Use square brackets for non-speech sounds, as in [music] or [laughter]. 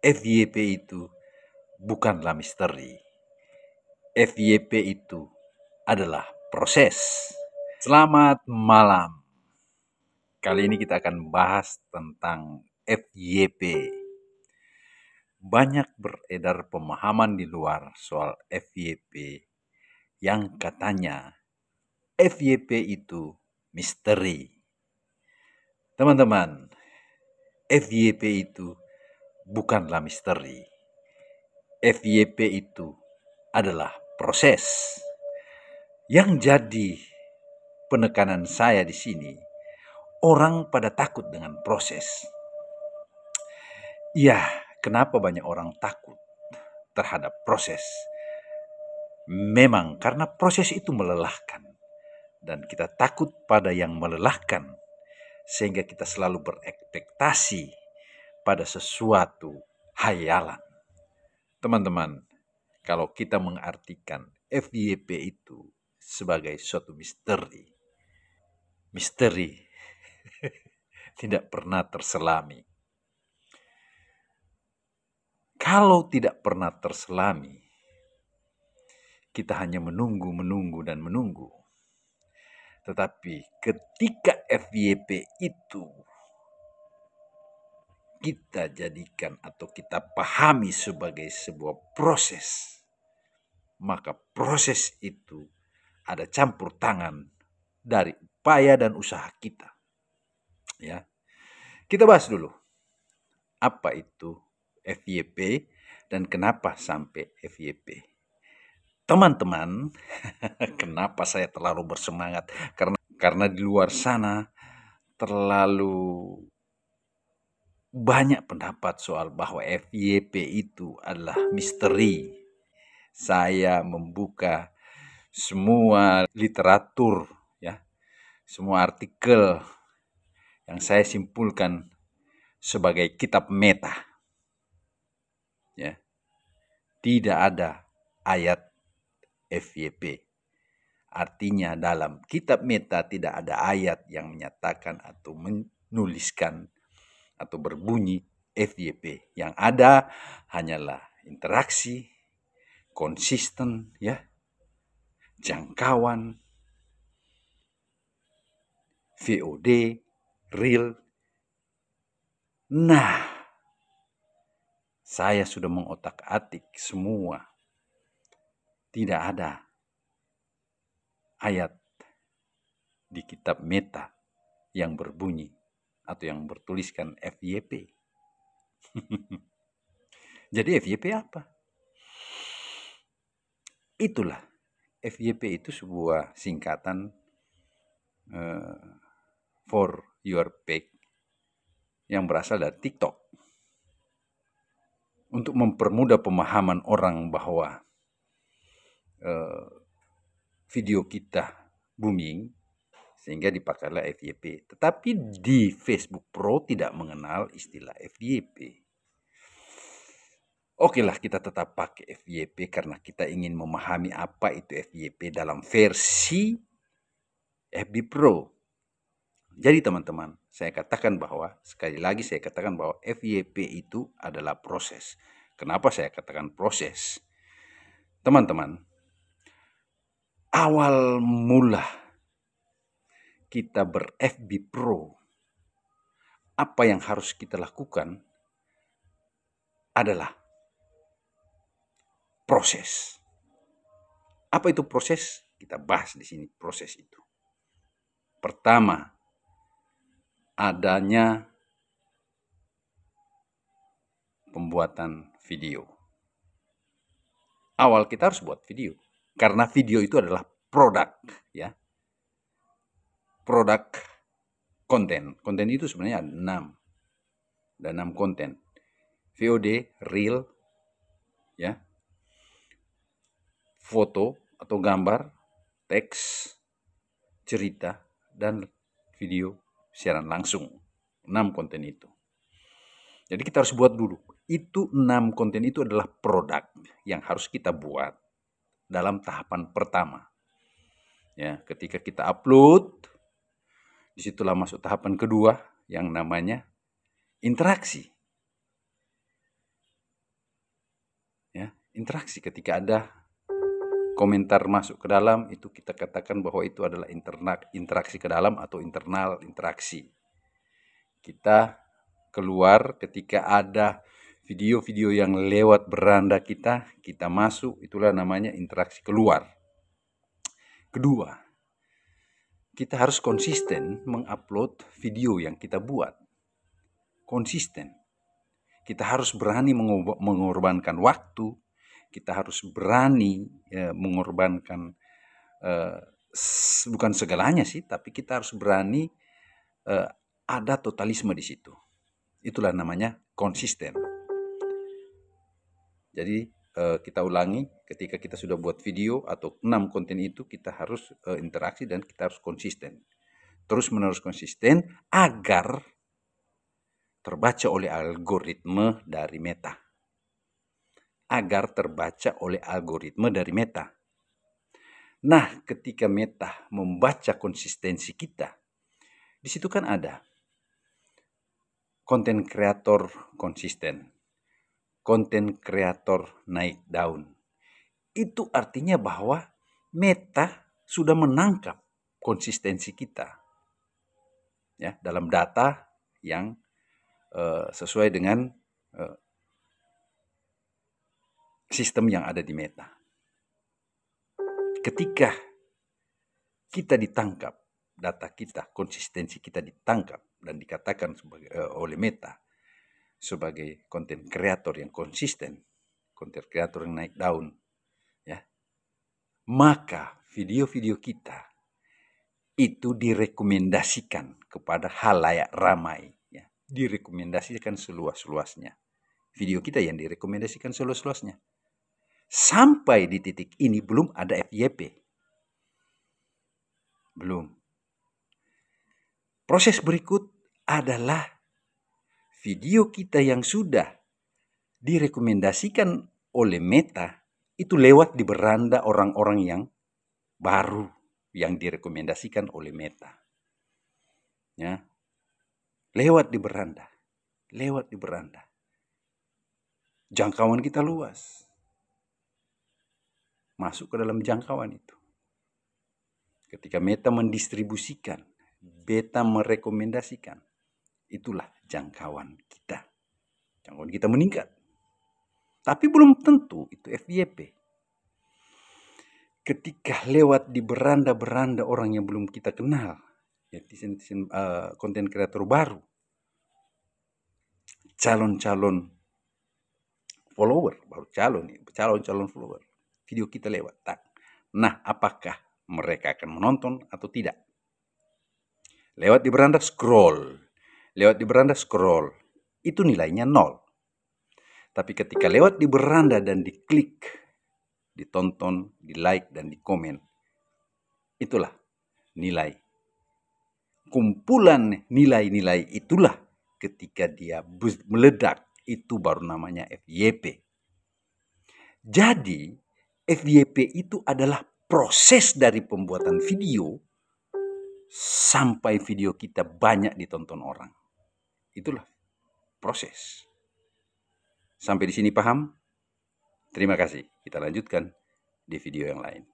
FYP itu bukanlah misteri. FYP itu adalah proses. Selamat malam. Kali ini kita akan bahas tentang FYP. Banyak beredar pemahaman di luar soal FYP yang katanya FYP itu misteri. Teman-teman, FYP itu bukanlah misteri. FYP itu adalah proses. Yang jadi penekanan saya di sini, orang pada takut dengan proses. Ya, kenapa banyak orang takut terhadap proses? Memang karena proses itu melelahkan dan kita takut pada yang melelahkan sehingga kita selalu berekspektasi pada sesuatu hayalan. Teman-teman, kalau kita mengartikan FYP itu sebagai suatu misteri, misteri [laughs] tidak pernah terselami. Kalau tidak pernah terselami, kita hanya menunggu, menunggu, dan menunggu. Tetapi ketika FYP itu kita jadikan atau kita pahami sebagai sebuah proses, maka proses itu ada campur tangan dari upaya dan usaha kita. Ya. Kita bahas dulu apa itu FYP dan kenapa sampai FYP. Teman-teman, [laughs] kenapa saya terlalu bersemangat? Karena karena di luar sana terlalu banyak pendapat soal bahwa FYP itu adalah misteri. Saya membuka semua literatur ya, semua artikel yang saya simpulkan sebagai kitab meta. Ya. Tidak ada ayat FYP. Artinya dalam kitab meta tidak ada ayat yang menyatakan atau menuliskan atau berbunyi FYP. Yang ada hanyalah interaksi, konsisten ya, jangkauan, VOD, real. Nah, saya sudah mengotak-atik semua. Tidak ada ayat di kitab Meta yang berbunyi atau yang bertuliskan FYP. [laughs] Jadi FYP apa? Itulah FYP itu sebuah singkatan uh, for your page yang berasal dari TikTok. Untuk mempermudah pemahaman orang bahwa uh, video kita booming sehingga dipakailah FYP. Tetapi hmm. di Facebook Pro tidak mengenal istilah FYP. Oke lah kita tetap pakai FYP karena kita ingin memahami apa itu FYP dalam versi FB Pro. Jadi teman-teman, saya katakan bahwa sekali lagi saya katakan bahwa FYP itu adalah proses. Kenapa saya katakan proses? Teman-teman, awal mula kita ber-FB Pro, apa yang harus kita lakukan adalah proses. Apa itu proses? Kita bahas di sini proses itu. Pertama, adanya pembuatan video. Awal kita harus buat video karena video itu adalah produk ya produk konten. Konten itu sebenarnya ada enam. Ada enam konten. VOD, real, ya, foto atau gambar, teks, cerita, dan video siaran langsung. Enam konten itu. Jadi kita harus buat dulu. Itu enam konten itu adalah produk yang harus kita buat dalam tahapan pertama. Ya, ketika kita upload, Disitulah masuk tahapan kedua yang namanya interaksi. Ya, interaksi ketika ada komentar masuk ke dalam itu kita katakan bahwa itu adalah internak, interaksi ke dalam atau internal interaksi. Kita keluar ketika ada video-video yang lewat beranda kita, kita masuk, itulah namanya interaksi keluar. Kedua, kita harus konsisten mengupload video yang kita buat. Konsisten. Kita harus berani mengorbankan waktu, kita harus berani ya, mengorbankan eh, bukan segalanya sih, tapi kita harus berani eh, ada totalisme di situ. Itulah namanya konsisten. Jadi Eh, kita ulangi ketika kita sudah buat video atau enam konten itu kita harus uh, interaksi dan kita harus konsisten. Terus menerus konsisten agar terbaca oleh algoritme dari Meta. Agar terbaca oleh algoritme dari Meta. Nah, ketika Meta membaca konsistensi kita, disitu kan ada konten kreator konsisten konten kreator naik daun. Itu artinya bahwa Meta sudah menangkap konsistensi kita. Ya, dalam data yang uh, sesuai dengan uh, sistem yang ada di Meta. Ketika kita ditangkap, data kita, konsistensi kita ditangkap dan dikatakan sebagai, uh, oleh Meta, sebagai konten kreator yang konsisten, konten kreator yang naik daun, ya, maka video-video kita itu direkomendasikan kepada halayak ramai, ya, direkomendasikan seluas-luasnya. Video kita yang direkomendasikan seluas-luasnya. Sampai di titik ini belum ada FYP. Belum. Proses berikut adalah video kita yang sudah direkomendasikan oleh Meta itu lewat di beranda orang-orang yang baru yang direkomendasikan oleh Meta. Ya. Lewat di beranda. Lewat di beranda. Jangkauan kita luas. Masuk ke dalam jangkauan itu. Ketika Meta mendistribusikan, Beta merekomendasikan. Itulah jangkauan kita. Jangkauan kita meningkat. Tapi belum tentu itu FYP. Ketika lewat di beranda-beranda orang yang belum kita kenal, netizen ya, eh, konten uh, kreator baru, calon-calon follower, baru calon, calon-calon follower, video kita lewat. Tak. Nah, apakah mereka akan menonton atau tidak? Lewat di beranda scroll, lewat di beranda scroll, itu nilainya nol. Tapi ketika lewat di beranda dan diklik, ditonton, di like, dan di komen, itulah nilai. Kumpulan nilai-nilai itulah ketika dia meledak, itu baru namanya FYP. Jadi, FYP itu adalah proses dari pembuatan video sampai video kita banyak ditonton orang. Itulah proses. Sampai di sini paham? Terima kasih. Kita lanjutkan di video yang lain.